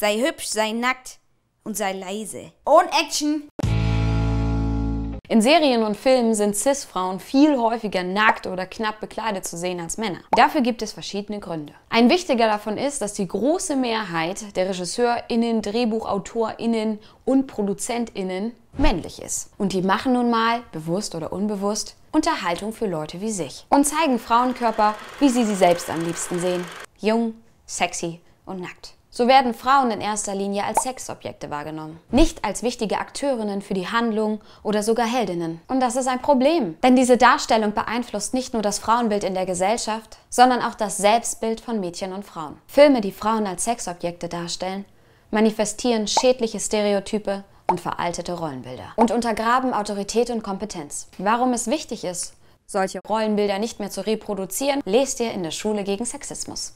Sei hübsch, sei nackt und sei leise. Und Action! In Serien und Filmen sind CIS-Frauen viel häufiger nackt oder knapp bekleidet zu sehen als Männer. Dafür gibt es verschiedene Gründe. Ein wichtiger davon ist, dass die große Mehrheit der RegisseurInnen, DrehbuchautorInnen und ProduzentInnen männlich ist. Und die machen nun mal, bewusst oder unbewusst, Unterhaltung für Leute wie sich. Und zeigen Frauenkörper, wie sie sie selbst am liebsten sehen. Jung, sexy und nackt. So werden Frauen in erster Linie als Sexobjekte wahrgenommen, nicht als wichtige Akteurinnen für die Handlung oder sogar Heldinnen. Und das ist ein Problem, denn diese Darstellung beeinflusst nicht nur das Frauenbild in der Gesellschaft, sondern auch das Selbstbild von Mädchen und Frauen. Filme, die Frauen als Sexobjekte darstellen, manifestieren schädliche Stereotype und veraltete Rollenbilder und untergraben Autorität und Kompetenz. Warum es wichtig ist, solche Rollenbilder nicht mehr zu reproduzieren, lest ihr in der Schule gegen Sexismus.